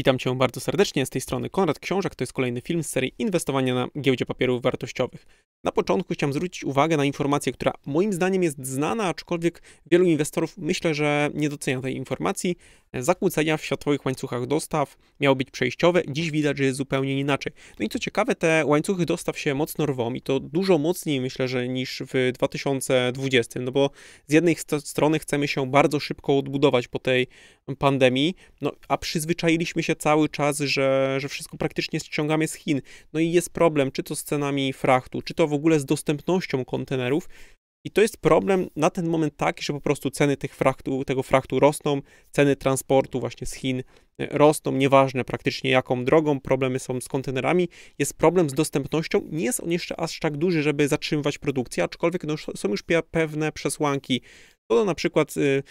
Witam Cię bardzo serdecznie, z tej strony Konrad Książek, to jest kolejny film z serii Inwestowania na giełdzie papierów wartościowych. Na początku chciałem zwrócić uwagę na informację, która moim zdaniem jest znana, aczkolwiek wielu inwestorów myślę, że nie docenia tej informacji zakłócenia w światowych łańcuchach dostaw miały być przejściowe, dziś widać, że jest zupełnie inaczej. No i co ciekawe, te łańcuchy dostaw się mocno rwą i to dużo mocniej myślę, że niż w 2020, no bo z jednej strony chcemy się bardzo szybko odbudować po tej pandemii, no a przyzwyczailiśmy się cały czas, że, że wszystko praktycznie ściągamy z Chin. No i jest problem, czy to z cenami frachtu, czy to w ogóle z dostępnością kontenerów, i to jest problem na ten moment taki, że po prostu ceny tych tego fraktu rosną, ceny transportu właśnie z Chin e, rosną, nieważne praktycznie jaką drogą, problemy są z kontenerami, jest problem z dostępnością, nie jest on jeszcze aż tak duży, żeby zatrzymywać produkcję, aczkolwiek no, są już pewne przesłanki, to na przykład y,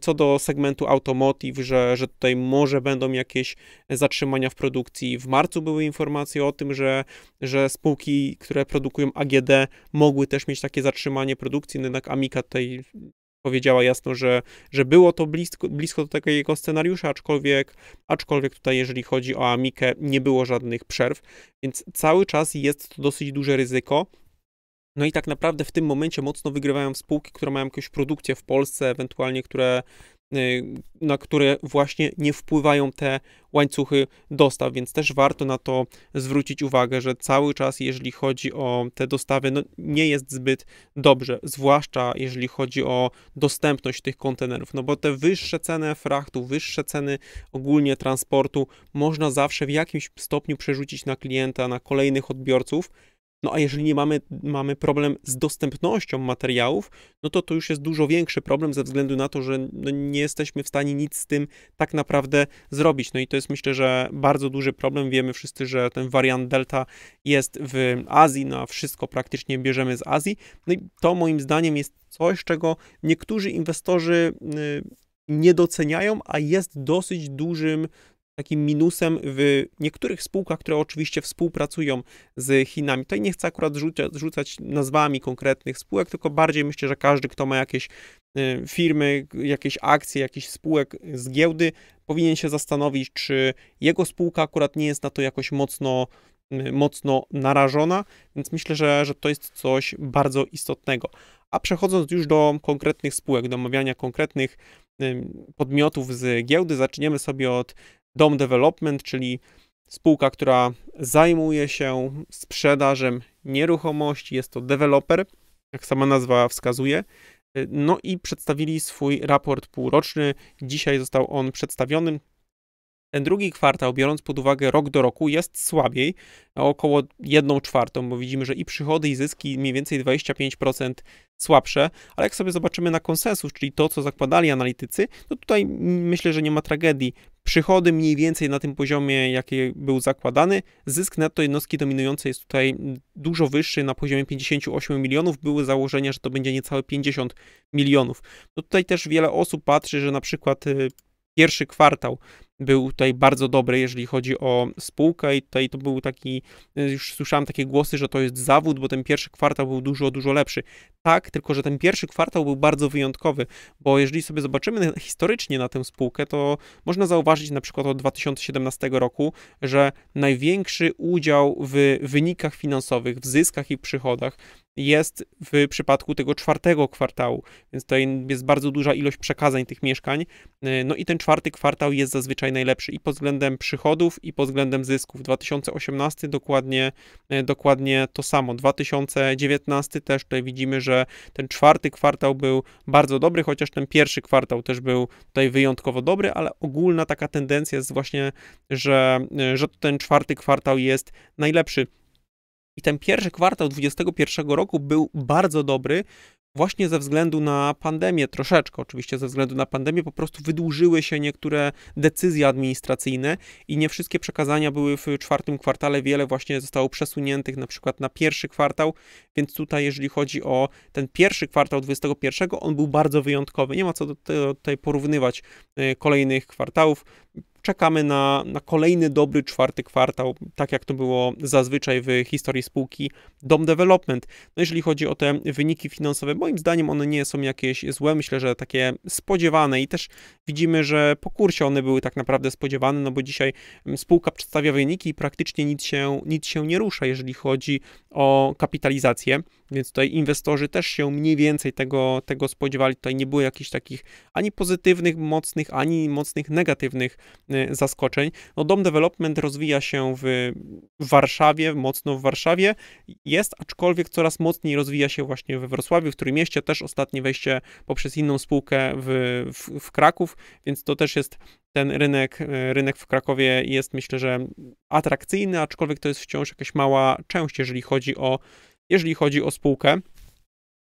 co do segmentu automotive, że, że tutaj może będą jakieś zatrzymania w produkcji. W marcu były informacje o tym, że, że spółki, które produkują AGD, mogły też mieć takie zatrzymanie produkcji, no jednak Amica tutaj powiedziała jasno, że, że było to blisko, blisko do takiego scenariusza, aczkolwiek, aczkolwiek tutaj, jeżeli chodzi o Amikę, nie było żadnych przerw, więc cały czas jest to dosyć duże ryzyko. No i tak naprawdę w tym momencie mocno wygrywają spółki, które mają jakąś produkcję w Polsce, ewentualnie które, y, na które właśnie nie wpływają te łańcuchy dostaw, więc też warto na to zwrócić uwagę, że cały czas, jeżeli chodzi o te dostawy, no nie jest zbyt dobrze, zwłaszcza jeżeli chodzi o dostępność tych kontenerów, no bo te wyższe ceny frachtu, wyższe ceny ogólnie transportu można zawsze w jakimś stopniu przerzucić na klienta, na kolejnych odbiorców, no a jeżeli nie mamy, mamy problem z dostępnością materiałów, no to to już jest dużo większy problem ze względu na to, że no nie jesteśmy w stanie nic z tym tak naprawdę zrobić. No i to jest myślę, że bardzo duży problem. Wiemy wszyscy, że ten wariant Delta jest w Azji, na no wszystko praktycznie bierzemy z Azji. No i to moim zdaniem jest coś, czego niektórzy inwestorzy y, nie doceniają, a jest dosyć dużym takim minusem w niektórych spółkach, które oczywiście współpracują z Chinami. Tutaj nie chcę akurat rzuca, rzucać nazwami konkretnych spółek, tylko bardziej myślę, że każdy, kto ma jakieś y, firmy, jakieś akcje, jakiś spółek z giełdy, powinien się zastanowić, czy jego spółka akurat nie jest na to jakoś mocno y, mocno narażona, więc myślę, że, że to jest coś bardzo istotnego. A przechodząc już do konkretnych spółek, do omawiania konkretnych y, podmiotów z giełdy, zaczniemy sobie od Dom Development, czyli spółka, która zajmuje się sprzedażą nieruchomości, jest to deweloper, jak sama nazwa wskazuje. No i przedstawili swój raport półroczny. Dzisiaj został on przedstawiony. Ten drugi kwartał, biorąc pod uwagę rok do roku, jest słabiej, około 1 czwartą, bo widzimy, że i przychody, i zyski mniej więcej 25% słabsze, ale jak sobie zobaczymy na konsensus, czyli to, co zakładali analitycy, to tutaj myślę, że nie ma tragedii. Przychody mniej więcej na tym poziomie, jaki był zakładany. Zysk netto jednostki dominującej jest tutaj dużo wyższy, na poziomie 58 milionów. Były założenia, że to będzie niecałe 50 milionów. No tutaj też wiele osób patrzy, że na przykład y, pierwszy kwartał był tutaj bardzo dobry, jeżeli chodzi o spółkę i tutaj to był taki, y, już słyszałem takie głosy, że to jest zawód, bo ten pierwszy kwartał był dużo, dużo lepszy. Tak, tylko że ten pierwszy kwartał był bardzo wyjątkowy, bo jeżeli sobie zobaczymy historycznie na tę spółkę, to można zauważyć na przykład od 2017 roku, że największy udział w wynikach finansowych, w zyskach i przychodach jest w przypadku tego czwartego kwartału, więc tutaj jest bardzo duża ilość przekazań tych mieszkań. E, no i ten czwarty kwartał jest zazwyczaj najlepszy i pod względem przychodów, i pod względem zysków. 2018 dokładnie, e, dokładnie to samo. 2019 też tutaj widzimy, że ten czwarty kwartał był bardzo dobry, chociaż ten pierwszy kwartał też był tutaj wyjątkowo dobry, ale ogólna taka tendencja jest właśnie, że, e, że ten czwarty kwartał jest najlepszy. I ten pierwszy kwartał 2021 roku był bardzo dobry, właśnie ze względu na pandemię, troszeczkę oczywiście ze względu na pandemię, po prostu wydłużyły się niektóre decyzje administracyjne i nie wszystkie przekazania były w czwartym kwartale, wiele właśnie zostało przesuniętych na przykład na pierwszy kwartał, więc tutaj jeżeli chodzi o ten pierwszy kwartał 2021, on był bardzo wyjątkowy, nie ma co tutaj porównywać e, kolejnych kwartałów, czekamy na, na kolejny dobry czwarty kwartał, tak jak to było zazwyczaj w historii spółki Dom Development. No jeżeli chodzi o te wyniki finansowe, moim zdaniem one nie są jakieś złe, myślę, że takie spodziewane i też widzimy, że po kursie one były tak naprawdę spodziewane, no bo dzisiaj spółka przedstawia wyniki i praktycznie nic się, nic się nie rusza, jeżeli chodzi o kapitalizację. Więc tutaj inwestorzy też się mniej więcej tego, tego spodziewali. Tutaj nie było jakichś takich ani pozytywnych, mocnych, ani mocnych negatywnych y, zaskoczeń. No, Dom Development rozwija się w Warszawie, mocno w Warszawie jest, aczkolwiek coraz mocniej rozwija się właśnie we Wrocławiu, w którym mieście też ostatnie wejście poprzez inną spółkę w, w, w Kraków, więc to też jest ten rynek, y, rynek w Krakowie jest myślę, że atrakcyjny, aczkolwiek to jest wciąż jakaś mała część, jeżeli chodzi o jeżeli chodzi o spółkę.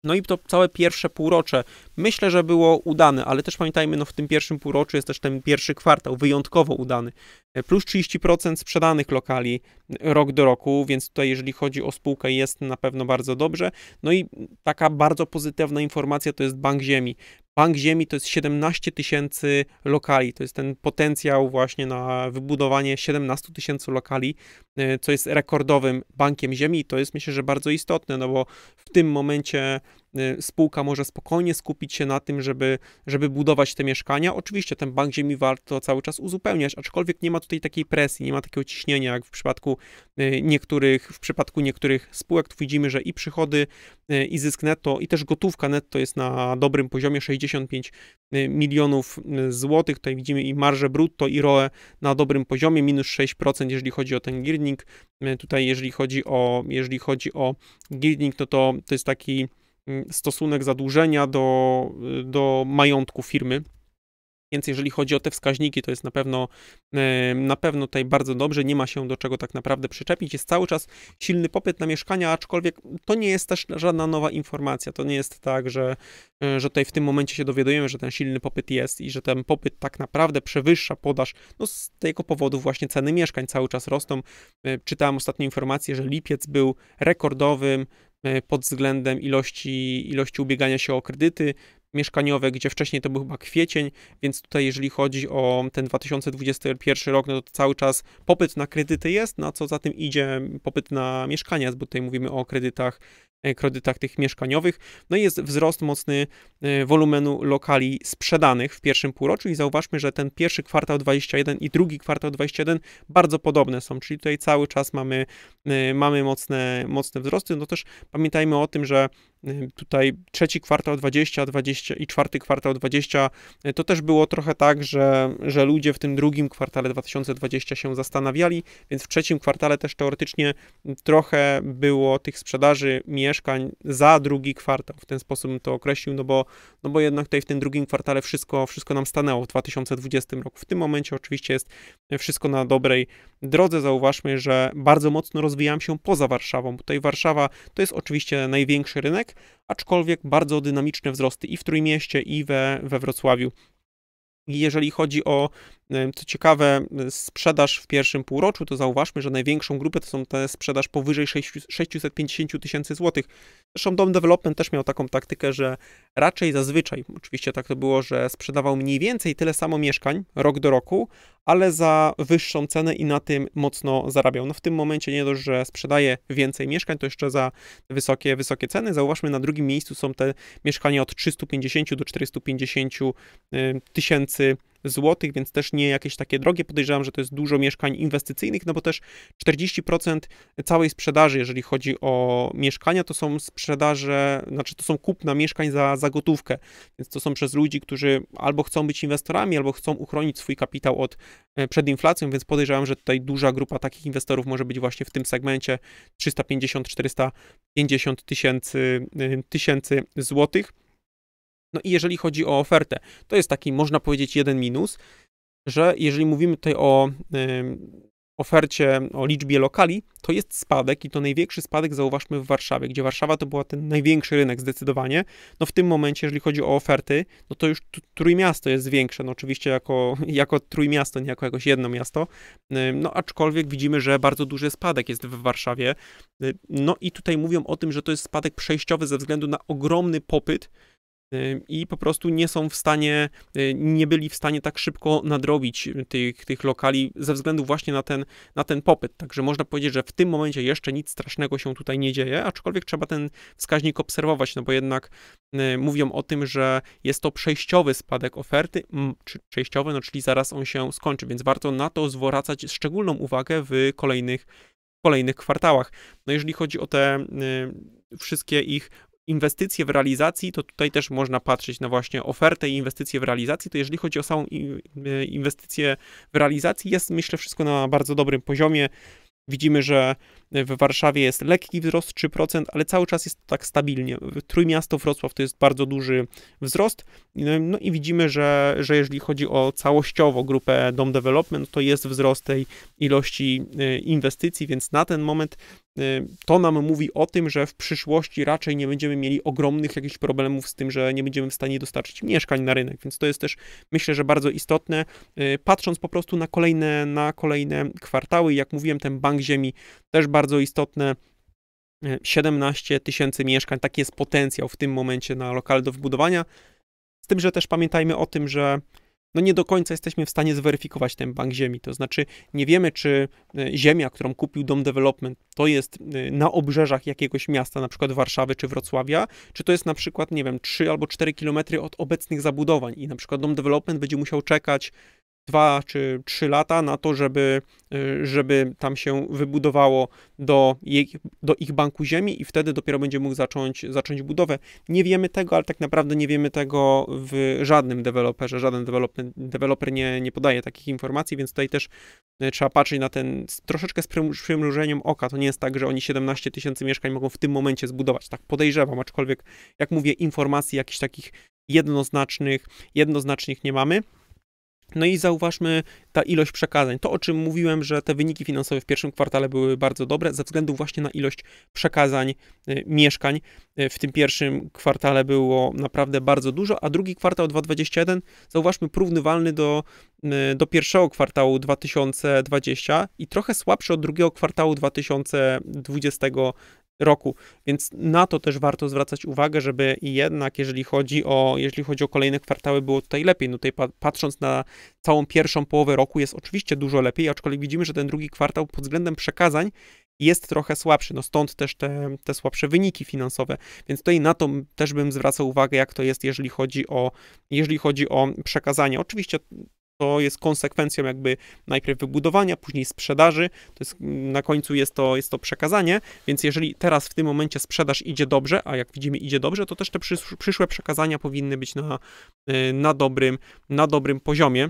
No i to całe pierwsze półrocze myślę, że było udane, ale też pamiętajmy, no w tym pierwszym półroczu jest też ten pierwszy kwartał wyjątkowo udany. E, plus 30% sprzedanych lokali e, rok do roku, więc tutaj jeżeli chodzi o spółkę jest na pewno bardzo dobrze. No i taka bardzo pozytywna informacja to jest Bank Ziemi. Bank Ziemi to jest 17 tysięcy lokali, to jest ten potencjał właśnie na wybudowanie 17 tysięcy lokali, e, co jest rekordowym bankiem ziemi i to jest myślę, że bardzo istotne, no bo w tym momencie Y, spółka może spokojnie skupić się na tym, żeby, żeby budować te mieszkania. Oczywiście ten bank ziemi warto cały czas uzupełniać, aczkolwiek nie ma tutaj takiej presji, nie ma takiego ciśnienia, jak w przypadku y, niektórych, w przypadku niektórych spółek. Tu widzimy, że i przychody, y, i zysk netto, i też gotówka netto jest na dobrym poziomie 65 milionów złotych. Tutaj widzimy i marże brutto, i ROE na dobrym poziomie, minus 6%, jeżeli chodzi o ten gearing. Tutaj, jeżeli chodzi o, jeżeli chodzi o gearing, to to to jest taki Mm, stosunek zadłużenia do, y, do majątku firmy. Więc jeżeli chodzi o te wskaźniki, to jest na pewno, na pewno tutaj bardzo dobrze, nie ma się do czego tak naprawdę przyczepić. Jest cały czas silny popyt na mieszkania, aczkolwiek to nie jest też żadna nowa informacja. To nie jest tak, że, e, że tutaj w tym momencie się dowiadujemy, że ten silny popyt jest i że ten popyt tak naprawdę przewyższa podaż. No z tego powodu właśnie ceny mieszkań cały czas rosną. E, czytałem ostatnią informację, że lipiec był rekordowym E, pod względem ilości, ilości ubiegania się o kredyty mieszkaniowe, gdzie wcześniej to był chyba kwiecień, więc tutaj jeżeli chodzi o ten 2021 rok, no to cały czas popyt na kredyty jest, na no a co za tym idzie popyt na mieszkania, bo tutaj mówimy o kredytach E, kredytach tych mieszkaniowych. No i jest wzrost mocny e, wolumenu lokali sprzedanych w pierwszym półroczu i zauważmy, że ten pierwszy kwartał 21 i drugi kwartał 21 bardzo podobne są, czyli tutaj cały czas mamy, e, mamy mocne, mocne wzrosty. No też pamiętajmy o tym, że tutaj trzeci kwartał 20, 20 i czwarty kwartał 20 to też było trochę tak, że, że ludzie w tym drugim kwartale 2020 się zastanawiali, więc w trzecim kwartale też teoretycznie trochę było tych sprzedaży mieszkań mieszkań za drugi kwartał. W ten sposób bym to określił, no bo, no bo jednak tutaj w tym drugim kwartale wszystko, wszystko nam stanęło w 2020 roku. W tym momencie oczywiście jest wszystko na dobrej drodze. Zauważmy, że bardzo mocno rozwijam się poza Warszawą. Tutaj Warszawa to jest oczywiście największy rynek, aczkolwiek bardzo dynamiczne wzrosty i w Trójmieście, i we, we Wrocławiu. Jeżeli chodzi o co ciekawe, e, sprzedaż w pierwszym półroczu, to zauważmy, że największą grupę to są te sprzedaż powyżej 6, 650 tysięcy złotych. Zresztą Dom Development też miał taką taktykę, że raczej zazwyczaj, oczywiście tak to było, że sprzedawał mniej więcej tyle samo mieszkań rok do roku, ale za wyższą cenę i na tym mocno zarabiał. No w tym momencie nie dość, że sprzedaje więcej mieszkań, to jeszcze za wysokie, wysokie ceny. Zauważmy, na drugim miejscu są te mieszkania od 350 do 450 tysięcy złotych, więc też nie jakieś takie drogie. Podejrzewam, że to jest dużo mieszkań inwestycyjnych, no bo też 40% całej sprzedaży, jeżeli chodzi o mieszkania, to są sprzedaże, znaczy to są kupna mieszkań za, za gotówkę, więc to są przez ludzi, którzy albo chcą być inwestorami, albo chcą uchronić swój kapitał od, e, przed inflacją, więc podejrzewam, że tutaj duża grupa takich inwestorów może być właśnie w tym segmencie 350-450 tysięcy, e, tysięcy złotych. No i jeżeli chodzi o ofertę, to jest taki, można powiedzieć, jeden minus, że jeżeli mówimy tutaj o y, ofercie, o liczbie lokali, to jest spadek i to największy spadek zauważmy w Warszawie, gdzie Warszawa to była ten największy rynek zdecydowanie. No w tym momencie, jeżeli chodzi o oferty, no to już Trójmiasto jest większe, no oczywiście jako, jako Trójmiasto, nie jako jakoś jedno miasto, no aczkolwiek widzimy, że bardzo duży spadek jest w Warszawie. Y, no i tutaj mówią o tym, że to jest spadek przejściowy ze względu na ogromny popyt, i po prostu nie są w stanie, y, nie byli w stanie tak szybko nadrobić y, tych, tych lokali ze względu właśnie na ten, na ten popyt. Także można powiedzieć, że w tym momencie jeszcze nic strasznego się tutaj nie dzieje, aczkolwiek trzeba ten wskaźnik obserwować, no bo jednak y, mówią o tym, że jest to przejściowy spadek oferty, przejściowy, no czyli zaraz on się skończy, więc warto na to zwracać szczególną uwagę w kolejnych kolejnych kwartałach. No jeżeli chodzi o te wszystkie ich inwestycje w realizacji, to tutaj też można patrzeć na właśnie ofertę i inwestycje w realizacji. To jeżeli chodzi o samą y, inwestycję w realizacji, jest myślę wszystko na bardzo dobrym poziomie. Widzimy, że w Warszawie jest lekki wzrost 3%, ale cały czas jest to tak stabilnie. Trójmiasto Wrocław to jest bardzo duży wzrost. No, no i widzimy, że, że jeżeli chodzi o całościowo grupę Dom Development, to jest wzrost tej ilości y, inwestycji, więc na ten moment Y, to nam mówi o tym, że w przyszłości raczej nie będziemy mieli ogromnych jakichś problemów z tym, że nie będziemy w stanie dostarczyć mieszkań na rynek, więc to jest też myślę, że bardzo istotne. Y, patrząc po prostu na kolejne, na kolejne kwartały, jak mówiłem, ten bank ziemi też bardzo istotne. 17 y, tysięcy mieszkań, taki jest potencjał w tym momencie na lokal do wybudowania. Z tym, że też pamiętajmy o tym, że no nie do końca jesteśmy w stanie zweryfikować ten bank ziemi. To znaczy, nie wiemy, czy e, ziemia, którą kupił Dom Development, to jest e, na obrzeżach jakiegoś miasta, na przykład Warszawy czy Wrocławia, czy to jest na przykład, nie wiem, 3 albo 4 kilometry od obecnych zabudowań i na przykład Dom Development będzie musiał czekać dwa czy trzy lata na to, żeby, y, żeby tam się wybudowało do, jej, do ich banku ziemi i wtedy dopiero będzie mógł zacząć, zacząć budowę. Nie wiemy tego, ale tak naprawdę nie wiemy tego w żadnym deweloperze. Żaden deweloper, deweloper nie, nie podaje takich informacji, więc tutaj też y, trzeba patrzeć na ten troszeczkę z przymrużeniem oka. To nie jest tak, że oni 17 tysięcy mieszkań mogą w tym momencie zbudować. Tak podejrzewam, aczkolwiek jak mówię, informacji jakichś takich jednoznacznych, jednoznacznych nie mamy. No i zauważmy ta ilość przekazań. To, o czym mówiłem, że te wyniki finansowe w pierwszym kwartale były bardzo dobre, ze względu właśnie na ilość przekazań e, mieszkań. E, w tym pierwszym kwartale było naprawdę bardzo dużo, a drugi kwartał 2021 zauważmy porównywalny do, e, do pierwszego kwartału 2020 i trochę słabszy od drugiego kwartału 2020 roku. Więc na to też warto zwracać uwagę, żeby jednak, jeżeli chodzi o, jeżeli chodzi o kolejne kwartały, było tutaj lepiej. No tutaj patrząc na całą pierwszą połowę roku jest oczywiście dużo lepiej, aczkolwiek widzimy, że ten drugi kwartał pod względem przekazań jest trochę słabszy, no stąd też te, te słabsze wyniki finansowe, więc tutaj na to też bym zwracał uwagę, jak to jest, jeżeli chodzi o, jeżeli chodzi o przekazania. Oczywiście to jest konsekwencją jakby najpierw wybudowania, później sprzedaży, to jest, na końcu jest to, jest to przekazanie, więc jeżeli teraz w tym momencie sprzedaż idzie dobrze, a jak widzimy idzie dobrze, to też te przyszłe przekazania powinny być na, y, na, dobrym, na dobrym poziomie.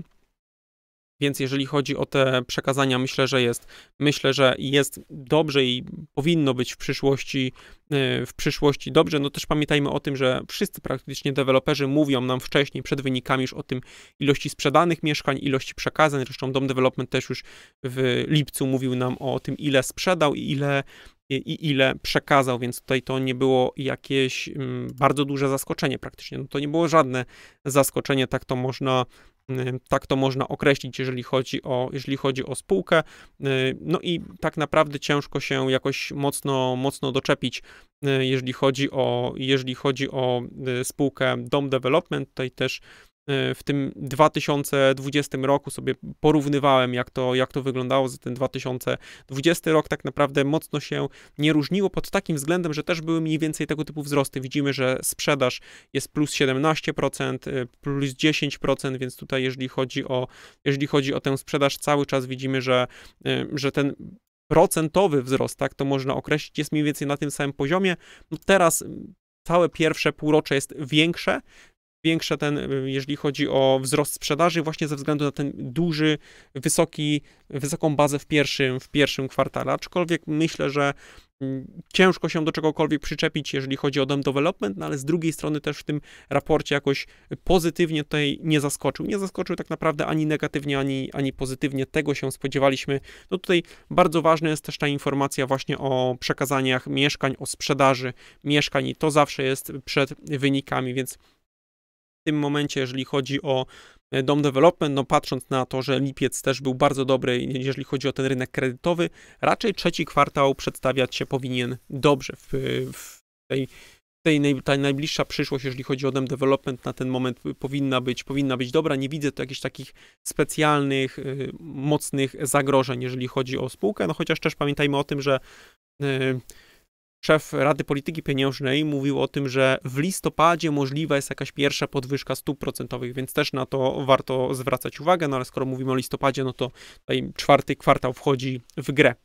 Więc jeżeli chodzi o te przekazania, myślę, że jest. Myślę, że jest dobrze i powinno być w przyszłości, e, w przyszłości dobrze. No też pamiętajmy o tym, że wszyscy praktycznie deweloperzy mówią nam wcześniej, przed wynikami już o tym ilości sprzedanych mieszkań, ilości przekazań. Zresztą Dom Development też już w lipcu mówił nam o tym, ile sprzedał i ile i ile przekazał, więc tutaj to nie było jakieś mm, bardzo duże zaskoczenie praktycznie. No to nie było żadne zaskoczenie, tak to można mm, tak to można określić, jeżeli chodzi o, jeżeli chodzi o spółkę. Y, no i tak naprawdę ciężko się jakoś mocno, mocno doczepić, y, jeżeli chodzi, o, jeżeli chodzi o y, spółkę Dom Development. Tutaj też Y, w tym 2020 roku sobie porównywałem, jak to, jak to wyglądało za ten 2020 rok, tak naprawdę mocno się nie różniło pod takim względem, że też były mniej więcej tego typu wzrosty. Widzimy, że sprzedaż jest plus 17%, y, plus 10%, więc tutaj jeżeli chodzi o, jeżeli chodzi o tę sprzedaż, cały czas widzimy, że, y, że ten procentowy wzrost, tak to można określić, jest mniej więcej na tym samym poziomie. No teraz całe pierwsze półrocze jest większe, większe ten, y, jeżeli chodzi o wzrost sprzedaży, właśnie ze względu na ten duży, wysoki, wysoką bazę w pierwszym, w pierwszym kwartale. Aczkolwiek myślę, że mm, ciężko się do czegokolwiek przyczepić, jeżeli chodzi o dom development, no ale z drugiej strony też w tym raporcie jakoś pozytywnie tutaj nie zaskoczył. Nie zaskoczył tak naprawdę ani negatywnie, ani, ani pozytywnie. Tego się spodziewaliśmy. No tutaj bardzo ważna jest też ta informacja właśnie o przekazaniach mieszkań, o sprzedaży mieszkań i to zawsze jest przed wynikami, więc tym momencie, jeżeli chodzi o e, Dom Development, no patrząc na to, że lipiec też był bardzo dobry, jeżeli chodzi o ten rynek kredytowy, raczej trzeci kwartał przedstawiać się powinien dobrze w, w tej tej naj, ta najbliższa przyszłość, jeżeli chodzi o dem development, na ten moment powinna być, powinna być dobra. Nie widzę tu jakichś takich specjalnych, y, mocnych zagrożeń, jeżeli chodzi o spółkę. No chociaż też pamiętajmy o tym, że y, szef Rady Polityki Pieniężnej mówił o tym, że w listopadzie możliwa jest jakaś pierwsza podwyżka stóp procentowych, więc też na to warto zwracać uwagę, no ale skoro mówimy o listopadzie, no to tutaj czwarty kwartał wchodzi w grę.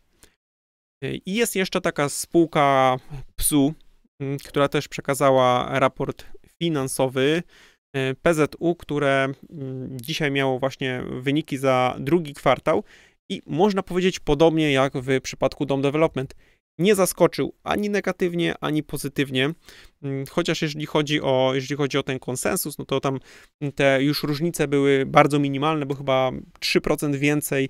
I jest jeszcze taka spółka PSU, mm, która też przekazała raport finansowy e, PZU, które mm, dzisiaj miało właśnie wyniki za drugi kwartał i można powiedzieć podobnie jak w przypadku Dom Development nie zaskoczył ani negatywnie, ani pozytywnie. Mm, chociaż jeżeli chodzi o, jeżeli chodzi o ten konsensus, no to tam te już różnice były bardzo minimalne, bo chyba 3% więcej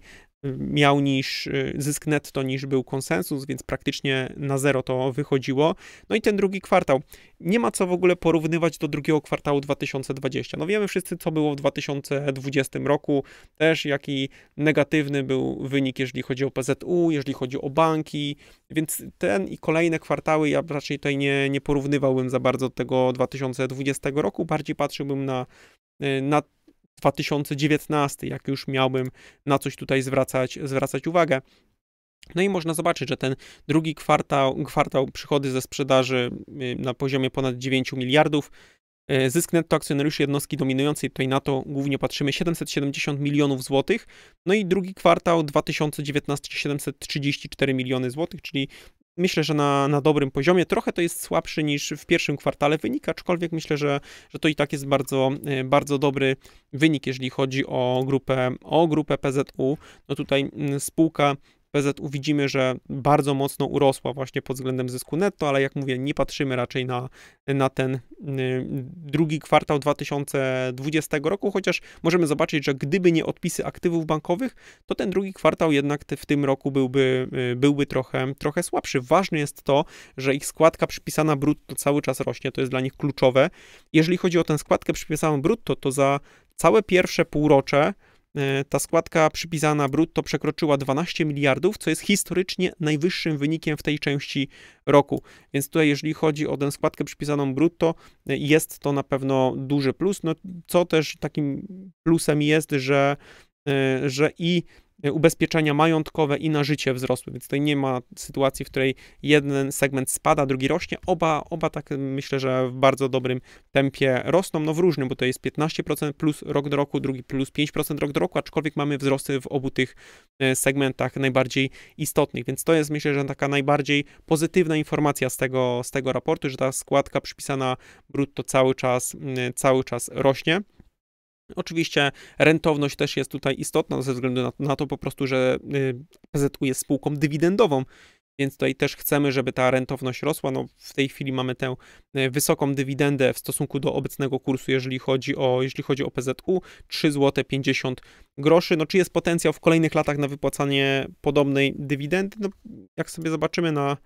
miał niż y, zysk netto niż był konsensus, więc praktycznie na zero to wychodziło. No i ten drugi kwartał. Nie ma co w ogóle porównywać do drugiego kwartału 2020. No wiemy wszyscy, co było w 2020 roku, też jaki negatywny był wynik, jeżeli chodzi o PZU, jeżeli chodzi o banki, więc ten i kolejne kwartały ja raczej tutaj nie, nie porównywałbym za bardzo do tego 2020 roku, bardziej patrzyłbym na, y, na 2019, jak już miałbym na coś tutaj zwracać, zwracać uwagę. No i można zobaczyć, że ten drugi kwartał, kwartał przychody ze sprzedaży y, na poziomie ponad 9 miliardów, y, Zysk netto akcjonariuszy jednostki dominującej, tutaj na to głównie patrzymy, 770 milionów złotych. No i drugi kwartał 2019 734 miliony złotych, czyli myślę, że na, na dobrym poziomie. Trochę to jest słabszy niż w pierwszym kwartale wynik, aczkolwiek myślę, że, że to i tak jest bardzo, e, bardzo dobry wynik, jeżeli chodzi o grupę, o grupę PZU. No tutaj mm, spółka PZU widzimy, że bardzo mocno urosła właśnie pod względem zysku netto, ale jak mówię, nie patrzymy raczej na, na ten y, drugi kwartał 2020 roku, chociaż możemy zobaczyć, że gdyby nie odpisy aktywów bankowych, to ten drugi kwartał jednak w tym roku byłby, y, byłby trochę, trochę słabszy. Ważne jest to, że ich składka przypisana brutto cały czas rośnie, to jest dla nich kluczowe. Jeżeli chodzi o tę składkę przypisaną brutto, to za całe pierwsze półrocze E, ta składka przypisana brutto przekroczyła 12 miliardów, co jest historycznie najwyższym wynikiem w tej części roku. Więc tutaj, jeżeli chodzi o tę składkę przypisaną brutto, e, jest to na pewno duży plus. No, co też takim plusem jest, że, e, że i E, ubezpieczenia majątkowe i na życie wzrosły, więc tutaj nie ma sytuacji, w której jeden segment spada, drugi rośnie. Oba, oba tak mm, myślę, że w bardzo dobrym tempie rosną, no w różnym, bo to jest 15% plus rok do roku, drugi plus 5% rok do roku, aczkolwiek mamy wzrosty w obu tych e, segmentach najbardziej istotnych, więc to jest myślę, że taka najbardziej pozytywna informacja z tego, z tego raportu, że ta składka przypisana brutto cały czas, mm, cały czas rośnie. Oczywiście rentowność też jest tutaj istotna ze względu na, na to po prostu, że y, PZU jest spółką dywidendową, więc tutaj też chcemy, żeby ta rentowność rosła. No, w tej chwili mamy tę y, wysoką dywidendę w stosunku do obecnego kursu, jeżeli chodzi o, jeżeli chodzi o PZU, 3 zł 50 groszy. No, czy jest potencjał w kolejnych latach na wypłacanie podobnej dywidendy? No, jak sobie zobaczymy na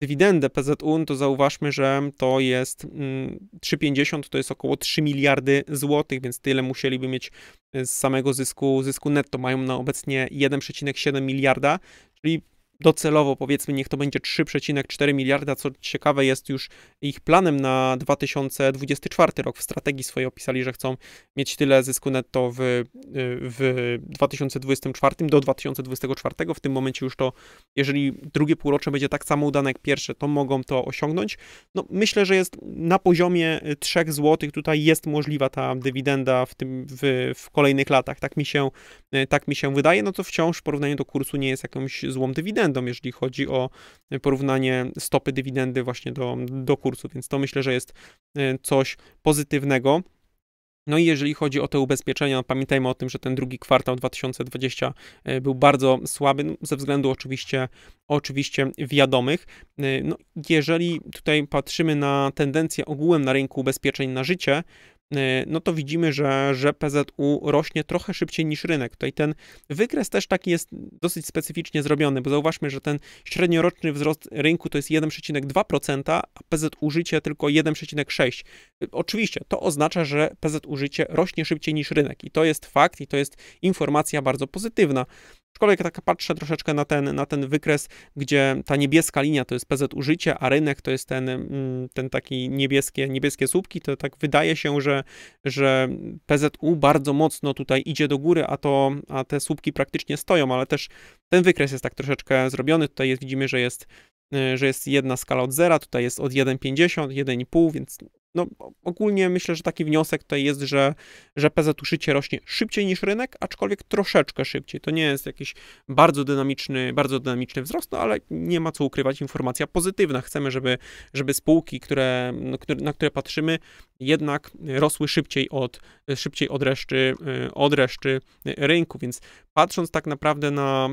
dywidendę PZU, no to zauważmy, że to jest 3,50 mm, to jest około 3 miliardy złotych, więc tyle musieliby mieć e, z samego zysku, zysku netto. Mają na obecnie 1,7 miliarda, czyli docelowo powiedzmy niech to będzie 3,4 miliarda, co ciekawe jest już ich planem na 2024 rok. W strategii swojej opisali, że chcą mieć tyle zysku netto w, y, w 2024 do 2024. W tym momencie już to, jeżeli drugie półrocze będzie tak samo udane jak pierwsze, to mogą to osiągnąć. No myślę, że jest na poziomie 3 y, zł tutaj jest możliwa ta dywidenda w tym w, w kolejnych latach. Tak mi się y, tak mi się wydaje, no to wciąż w porównaniu do kursu nie jest jakąś złą dywidendą dywidendą, jeżeli chodzi o porównanie stopy dywidendy właśnie do, do kursu, więc to myślę, że jest e, coś pozytywnego. No i jeżeli chodzi o te ubezpieczenia, pamiętajmy o tym, że ten drugi kwartał 2020 e, był bardzo słaby, no, ze względu oczywiście, oczywiście wiadomych. E, no, jeżeli tutaj patrzymy na tendencję ogółem na rynku ubezpieczeń na życie, Y, no to widzimy, że, że PZU rośnie trochę szybciej niż rynek. Tutaj ten wykres też taki jest dosyć specyficznie zrobiony, bo zauważmy, że ten średnioroczny wzrost rynku to jest 1,2%, a PZU życie tylko 1,6%. Oczywiście to oznacza, że PZU życie rośnie szybciej niż rynek i to jest fakt i to jest informacja bardzo pozytywna. Aczkolwiek tak patrzę troszeczkę na ten, na ten wykres, gdzie ta niebieska linia to jest PZ użycie, a rynek to jest ten, mm, ten taki niebieskie, niebieskie słupki, to tak wydaje się, że, że PZU bardzo mocno tutaj idzie do góry, a, to, a te słupki praktycznie stoją, ale też ten wykres jest tak troszeczkę zrobiony. Tutaj jest, widzimy, że jest y, że jest jedna skala od zera, tutaj jest od 1,50, 1,5, więc no, ogólnie myślę, że taki wniosek tutaj jest, że, że PZU szycie rośnie szybciej niż rynek, aczkolwiek troszeczkę szybciej. To nie jest jakiś bardzo dynamiczny, bardzo dynamiczny wzrost, no ale nie ma co ukrywać, informacja pozytywna. Chcemy, żeby, żeby spółki, które, no, na które patrzymy, jednak rosły szybciej od, szybciej od reszty, y, od reszty rynku, więc patrząc tak naprawdę na,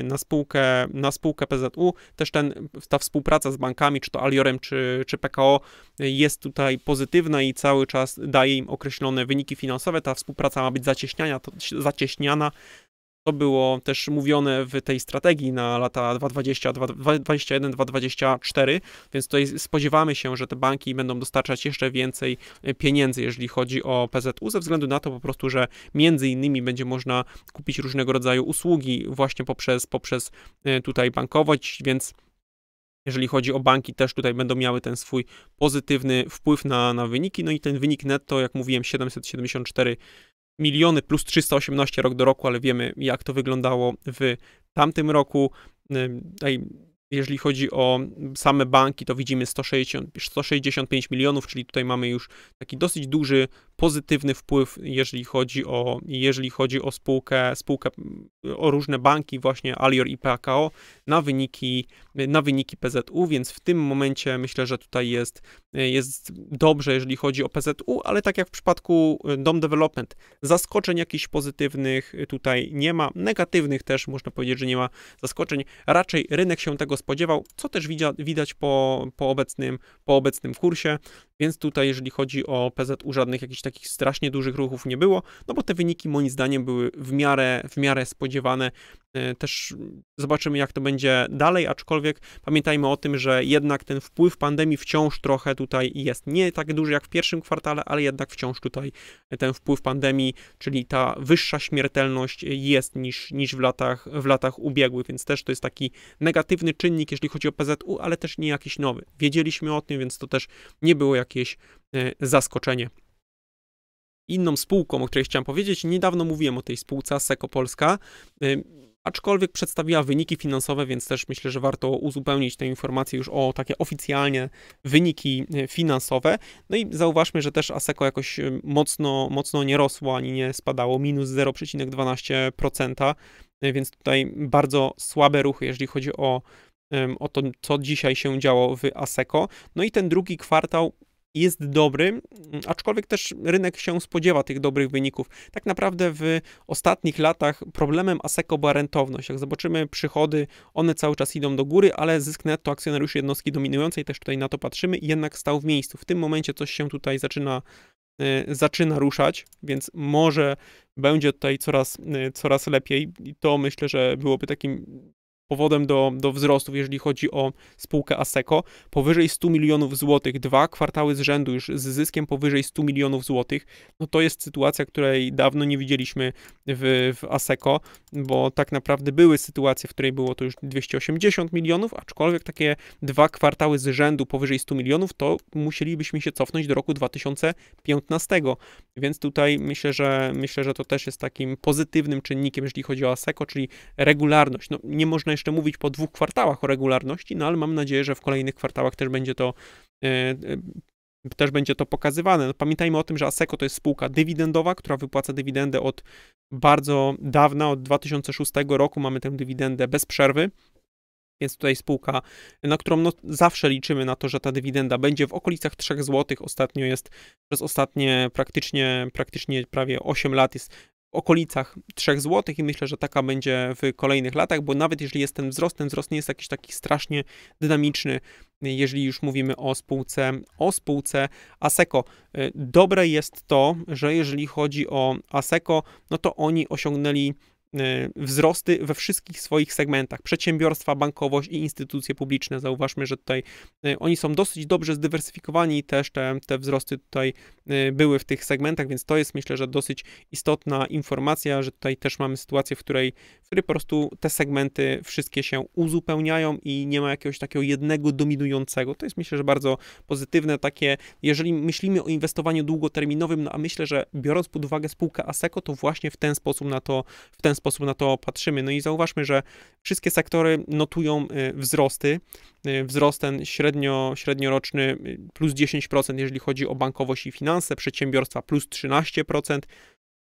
y, na, spółkę, na spółkę PZU, też ten, ta współpraca z bankami, czy to Aliorem, czy, czy PKO jest tutaj pozytywna i cały czas daje im określone wyniki finansowe. Ta współpraca ma być zacieśniana, to, zacieśniana to było też mówione w tej strategii na lata 2021-2024, więc tutaj spodziewamy się, że te banki będą dostarczać jeszcze więcej e, pieniędzy, jeżeli chodzi o PZU, ze względu na to po prostu, że między innymi będzie można kupić różnego rodzaju usługi właśnie poprzez, poprzez e, tutaj bankowość, więc jeżeli chodzi o banki, też tutaj będą miały ten swój pozytywny wpływ na, na wyniki. No i ten wynik netto, jak mówiłem, 774 miliony plus 318 rok do roku, ale wiemy jak to wyglądało w tamtym roku. Y, jeżeli chodzi o same banki, to widzimy 160, 165 milionów, czyli tutaj mamy już taki dosyć duży pozytywny wpływ, jeżeli chodzi o, jeżeli chodzi o spółkę, spółkę, o różne banki, właśnie Alior i PKO, na wyniki, na wyniki PZU, więc w tym momencie myślę, że tutaj jest, jest dobrze, jeżeli chodzi o PZU, ale tak jak w przypadku e, Dom Development, zaskoczeń jakichś pozytywnych tutaj nie ma, negatywnych też można powiedzieć, że nie ma zaskoczeń, raczej rynek się tego spodziewał, co też widać po, po, obecnym, po obecnym kursie. Więc tutaj, jeżeli chodzi o PZU, żadnych jakichś takich strasznie dużych ruchów nie było, no bo te wyniki moim zdaniem były w miarę, w miarę spodziewane. E, też zobaczymy, jak to będzie dalej, aczkolwiek pamiętajmy o tym, że jednak ten wpływ pandemii wciąż trochę tutaj jest. Nie tak duży jak w pierwszym kwartale, ale jednak wciąż tutaj ten wpływ pandemii, czyli ta wyższa śmiertelność jest niż, niż w, latach, w latach ubiegłych, więc też to jest taki negatywny czynnik, jeśli chodzi o PZU, ale też nie jakiś nowy. Wiedzieliśmy o tym, więc to też nie było jak jakieś e, zaskoczenie. Inną spółką, o której chciałem powiedzieć, niedawno mówiłem o tej spółce Asseco Polska, e, aczkolwiek przedstawiła wyniki finansowe, więc też myślę, że warto uzupełnić tę informację już o takie oficjalnie wyniki e, finansowe. No i zauważmy, że też Aseko jakoś mocno, mocno nie rosło ani nie spadało, minus 0,12%, więc tutaj bardzo słabe ruchy, jeżeli chodzi o o to, co dzisiaj się działo w ASECO. No i ten drugi kwartał jest dobry, aczkolwiek też rynek się spodziewa tych dobrych wyników. Tak naprawdę w ostatnich latach problemem Asseco była rentowność. Jak zobaczymy przychody, one cały czas idą do góry, ale zysk netto akcjonariuszy jednostki dominującej, też tutaj na to patrzymy, jednak stał w miejscu. W tym momencie coś się tutaj zaczyna e, zaczyna ruszać, więc może będzie tutaj coraz, e, coraz lepiej i to myślę, że byłoby takim powodem do, do wzrostów, jeżeli chodzi o spółkę Aseco, Powyżej 100 milionów złotych, dwa kwartały z rzędu już z zyskiem powyżej 100 milionów złotych. No to jest sytuacja, której dawno nie widzieliśmy w, w bo tak naprawdę były sytuacje, w której było to już 280 milionów, aczkolwiek takie dwa kwartały z rzędu powyżej 100 milionów, to musielibyśmy się cofnąć do roku 2015. Więc tutaj myślę, że myślę, że to też jest takim pozytywnym czynnikiem, jeżeli chodzi o ASECO, czyli regularność. No, nie można jeszcze mówić po dwóch kwartałach o regularności, no ale mam nadzieję, że w kolejnych kwartałach też będzie to e, e, też będzie to pokazywane. No, pamiętajmy o tym, że ASECO to jest spółka dywidendowa, która wypłaca dywidendę od bardzo dawna, od 2006 roku mamy tę dywidendę bez przerwy. Jest tutaj spółka, na którą no zawsze liczymy na to, że ta dywidenda będzie w okolicach 3 zł. Ostatnio jest przez ostatnie praktycznie, praktycznie prawie 8 lat jest w okolicach 3 zł i myślę, że taka będzie w kolejnych latach, bo nawet jeżeli jest ten wzrost, ten wzrost nie jest jakiś taki strasznie dynamiczny, jeżeli już mówimy o spółce, o spółce Aseco, y, Dobre jest to, że jeżeli chodzi o Aseco, no to oni osiągnęli Y, wzrosty we wszystkich swoich segmentach. Przedsiębiorstwa, bankowość i instytucje publiczne. Zauważmy, że tutaj y, oni są dosyć dobrze zdywersyfikowani i też te, te wzrosty tutaj y, były w tych segmentach, więc to jest myślę, że dosyć istotna informacja, że tutaj też mamy sytuację, w której, w której po prostu te segmenty wszystkie się uzupełniają i nie ma jakiegoś takiego jednego dominującego. To jest myślę, że bardzo pozytywne takie, jeżeli myślimy o inwestowaniu długoterminowym, no a myślę, że biorąc pod uwagę spółkę ASECO, to właśnie w ten sposób na to, w ten sposób sposób na to patrzymy. No i zauważmy, że wszystkie sektory notują y, wzrosty. Y, wzrost ten średnio, średnioroczny y, plus 10%, jeżeli chodzi o bankowość i finanse, przedsiębiorstwa plus 13%,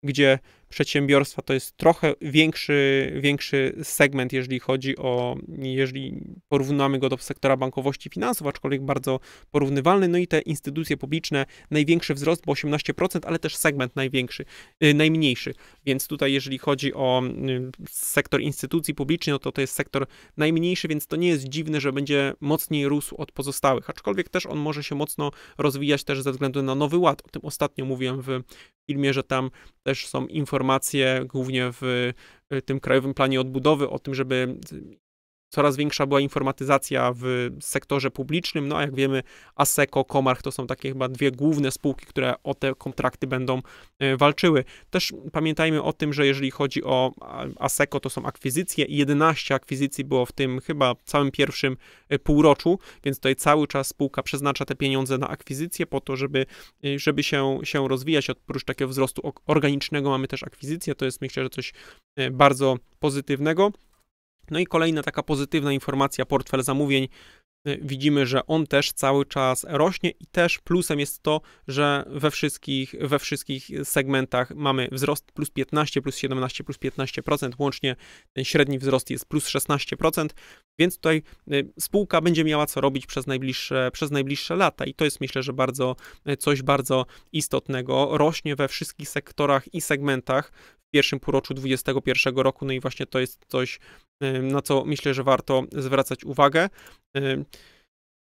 gdzie przedsiębiorstwa to jest trochę większy, większy segment, jeżeli chodzi o, jeżeli porównamy go do sektora bankowości i finansów, aczkolwiek bardzo porównywalny, no i te instytucje publiczne, największy wzrost, bo 18%, ale też segment największy, y, najmniejszy, więc tutaj jeżeli chodzi o y, sektor instytucji publicznych, no to to jest sektor najmniejszy, więc to nie jest dziwne, że będzie mocniej rósł od pozostałych, aczkolwiek też on może się mocno rozwijać też ze względu na nowy ład, o tym ostatnio mówiłem w filmie, że tam też są informacje, głównie w tym Krajowym Planie Odbudowy, o tym, żeby coraz większa była informatyzacja w sektorze publicznym, no a jak wiemy ASECO, Komarch to są takie chyba dwie główne spółki, które o te kontrakty będą e, walczyły. Też pamiętajmy o tym, że jeżeli chodzi o ASECO, to są akwizycje i 11 akwizycji było w tym chyba całym pierwszym e, półroczu, więc tutaj cały czas spółka przeznacza te pieniądze na akwizycje po to, żeby, e, żeby się, się rozwijać. Oprócz takiego wzrostu organicznego mamy też akwizycje, to jest myślę, że coś bardzo pozytywnego. No i kolejna taka pozytywna informacja, portfel zamówień. Y, widzimy, że on też cały czas rośnie i też plusem jest to, że we wszystkich, we wszystkich segmentach mamy wzrost plus 15, plus 17, plus 15%, łącznie ten średni wzrost jest plus 16%, więc tutaj y, spółka będzie miała co robić przez najbliższe, przez najbliższe lata i to jest myślę, że bardzo y, coś bardzo istotnego. Rośnie we wszystkich sektorach i segmentach, pierwszym półroczu 2021 roku. No i właśnie to jest coś, na co myślę, że warto zwracać uwagę.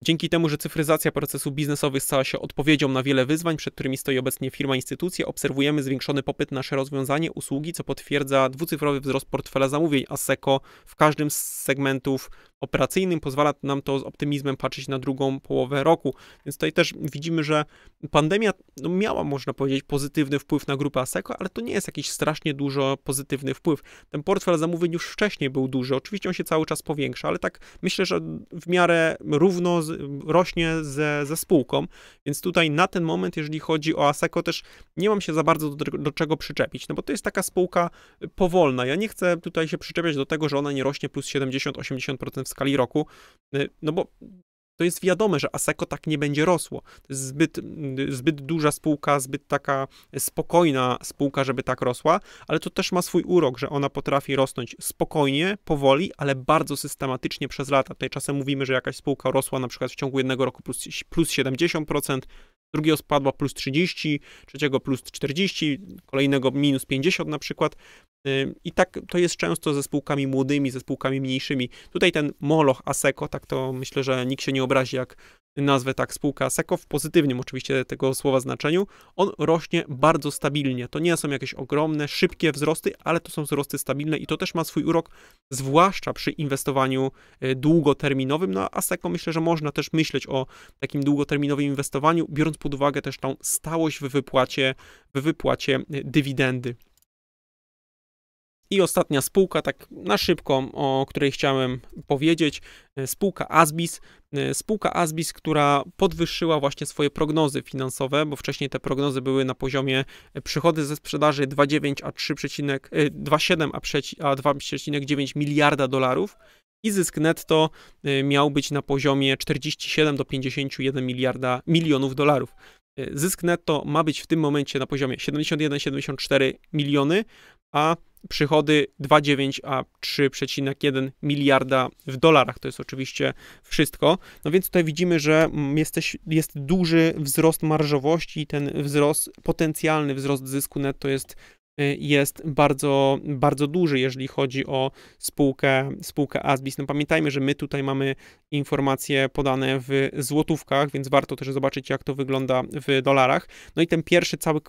Dzięki temu, że cyfryzacja procesu biznesowych stała się odpowiedzią na wiele wyzwań, przed którymi stoi obecnie firma instytucje, obserwujemy zwiększony popyt na nasze rozwiązanie usługi, co potwierdza dwucyfrowy wzrost portfela zamówień ASECO w każdym z segmentów operacyjnym, pozwala nam to z optymizmem patrzeć na drugą połowę roku. Więc tutaj też widzimy, że pandemia no, miała, można powiedzieć, pozytywny wpływ na grupę ASECO, ale to nie jest jakiś strasznie dużo pozytywny wpływ. Ten portfel zamówień już wcześniej był duży, oczywiście on się cały czas powiększa, ale tak myślę, że w miarę równo z, rośnie ze, ze spółką, więc tutaj na ten moment, jeżeli chodzi o ASECO, też nie mam się za bardzo do, do czego przyczepić, no bo to jest taka spółka powolna. Ja nie chcę tutaj się przyczepiać do tego, że ona nie rośnie plus 70-80% w skali roku, y, no bo to jest wiadome, że Aseko tak nie będzie rosło. To jest zbyt, y, zbyt duża spółka, zbyt taka spokojna spółka, żeby tak rosła, ale to też ma swój urok, że ona potrafi rosnąć spokojnie, powoli, ale bardzo systematycznie przez lata. Tutaj czasem mówimy, że jakaś spółka rosła na przykład w ciągu jednego roku plus, plus 70%, drugiego spadła plus 30, trzeciego plus 40, kolejnego minus 50 na przykład. I tak to jest często ze spółkami młodymi, ze spółkami mniejszymi. Tutaj ten Moloch Aseko, tak to myślę, że nikt się nie obrazi, jak nazwę tak spółka Aseko, w pozytywnym oczywiście tego słowa znaczeniu, on rośnie bardzo stabilnie. To nie są jakieś ogromne, szybkie wzrosty, ale to są wzrosty stabilne i to też ma swój urok, zwłaszcza przy inwestowaniu y, długoterminowym. No a Aseko myślę, że można też myśleć o takim długoterminowym inwestowaniu, biorąc pod uwagę też tą stałość w wypłacie, w wypłacie y, dywidendy. I ostatnia spółka, tak na szybko, o której chciałem powiedzieć, e, spółka Asbis. E, spółka Asbis, która podwyższyła właśnie swoje prognozy finansowe, bo wcześniej te prognozy były na poziomie e, przychody ze sprzedaży 2,9 a 3,27 a 2,9 miliarda dolarów i zysk netto miał być na poziomie 47 do 51 miliarda milionów dolarów. Zysk netto ma być w tym momencie na poziomie 71-74 miliony, a przychody 2,9 a 3,1 miliarda w dolarach. To jest oczywiście wszystko. No więc tutaj widzimy, że mm, jesteś, jest duży wzrost marżowości i ten wzrost, potencjalny wzrost zysku netto jest Y, jest bardzo, bardzo duży, jeżeli chodzi o spółkę, spółkę Asbis. No pamiętajmy, że my tutaj mamy informacje podane w złotówkach, więc warto też zobaczyć, jak to wygląda w dolarach. No i ten pierwszy cały,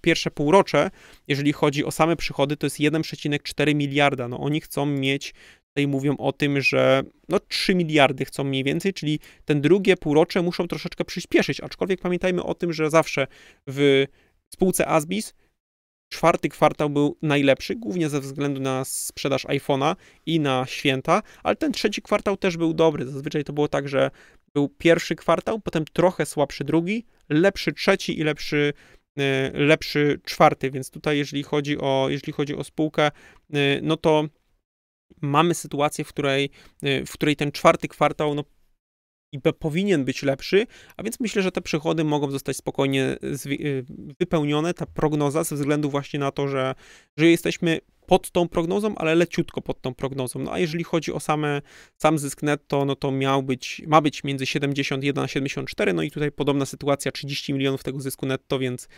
pierwsze półrocze, jeżeli chodzi o same przychody, to jest 1,4 miliarda. No oni chcą mieć tutaj mówią o tym, że no 3 miliardy chcą mniej więcej, czyli ten drugie półrocze muszą troszeczkę przyspieszyć, aczkolwiek pamiętajmy o tym, że zawsze w spółce Asbis Czwarty kwartał był najlepszy, głównie ze względu na sprzedaż iPhone'a i na święta, ale ten trzeci kwartał też był dobry. Zazwyczaj to było tak, że był pierwszy kwartał, potem trochę słabszy drugi, lepszy trzeci i lepszy, e, lepszy czwarty, więc tutaj jeżeli chodzi o, jeżeli chodzi o spółkę, e, no to mamy sytuację, w której, e, w której ten czwarty kwartał no, i powinien być lepszy, a więc myślę, że te przychody mogą zostać spokojnie y, wypełnione, ta prognoza, ze względu właśnie na to, że, że jesteśmy pod tą prognozą, ale leciutko pod tą prognozą. No a jeżeli chodzi o same, sam zysk netto, no to miał być, ma być między 71 a 74, no i tutaj podobna sytuacja, 30 milionów tego zysku netto, więc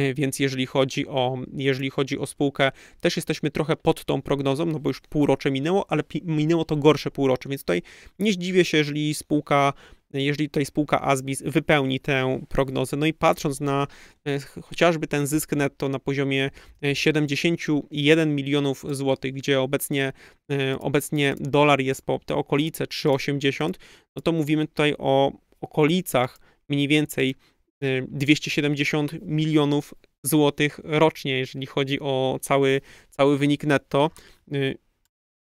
Y, więc jeżeli chodzi o, jeżeli chodzi o spółkę, też jesteśmy trochę pod tą prognozą, no bo już półrocze minęło, ale minęło to gorsze półrocze, więc tutaj nie zdziwię się, jeżeli spółka jeżeli tutaj spółka Asbis wypełni tę prognozę. No i patrząc na y, chociażby ten zysk netto na poziomie 71 y, milionów złotych, gdzie obecnie, obecnie dolar jest po te okolice 3,80, no to mówimy tutaj o okolicach mniej więcej 270 y, milionów złotych rocznie, jeżeli chodzi o cały, cały wynik netto. Y,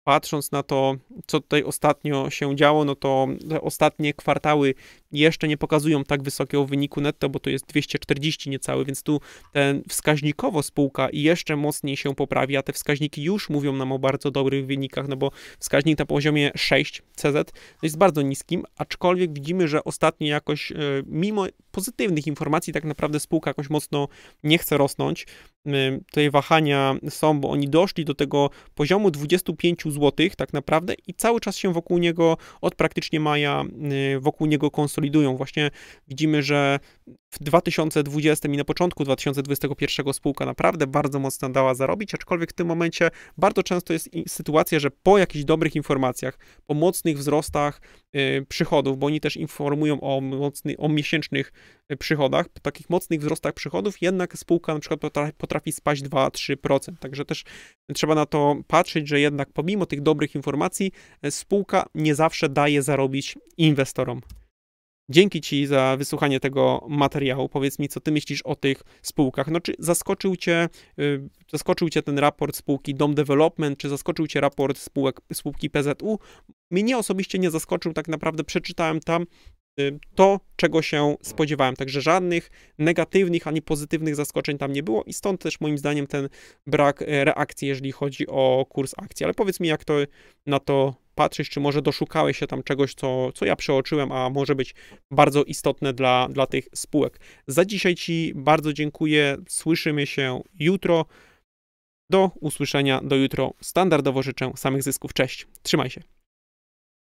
patrząc na to, co tutaj ostatnio się działo, no to ostatnie kwartały jeszcze nie pokazują tak wysokiego wyniku netto, bo to jest 240 niecały, więc tu ten wskaźnikowo spółka jeszcze mocniej się poprawia. Te wskaźniki już mówią nam o bardzo dobrych wynikach, no bo wskaźnik na poziomie 6 CZ jest bardzo niskim, aczkolwiek widzimy, że ostatnio jakoś e, mimo pozytywnych informacji tak naprawdę spółka jakoś mocno nie chce rosnąć. Y, te wahania są, bo oni doszli do tego poziomu 25 zł tak naprawdę i cały czas się wokół niego od praktycznie maja y, wokół niego konsolidują. Właśnie widzimy, że w 2020 i na początku 2021 spółka naprawdę bardzo mocno dała zarobić, aczkolwiek w tym momencie bardzo często jest sytuacja, że po jakichś dobrych informacjach, po mocnych wzrostach y, przychodów, bo oni też informują o, mocny, o miesięcznych y, przychodach, po takich mocnych wzrostach przychodów jednak spółka na przykład potrafi spaść 2-3%. Także też trzeba na to patrzeć, że jednak pomimo tych dobrych informacji y, spółka nie zawsze daje zarobić inwestorom. Dzięki Ci za wysłuchanie tego materiału. Powiedz mi, co Ty myślisz o tych spółkach. No, czy zaskoczył Cię, y, zaskoczył Cię ten raport spółki Dom Development, czy zaskoczył Cię raport spółek, spółki PZU? Mnie osobiście nie zaskoczył, tak naprawdę przeczytałem tam y, to, czego się spodziewałem. Także żadnych negatywnych ani pozytywnych zaskoczeń tam nie było i stąd też moim zdaniem ten brak y, reakcji, jeżeli chodzi o kurs akcji. Ale powiedz mi, jak to na to patrzeć, czy może doszukałeś się tam czegoś, co, co ja przeoczyłem, a może być bardzo istotne dla, dla tych spółek. Za dzisiaj Ci bardzo dziękuję. Słyszymy się jutro. Do usłyszenia, do jutro. Standardowo życzę samych zysków. Cześć, trzymaj się.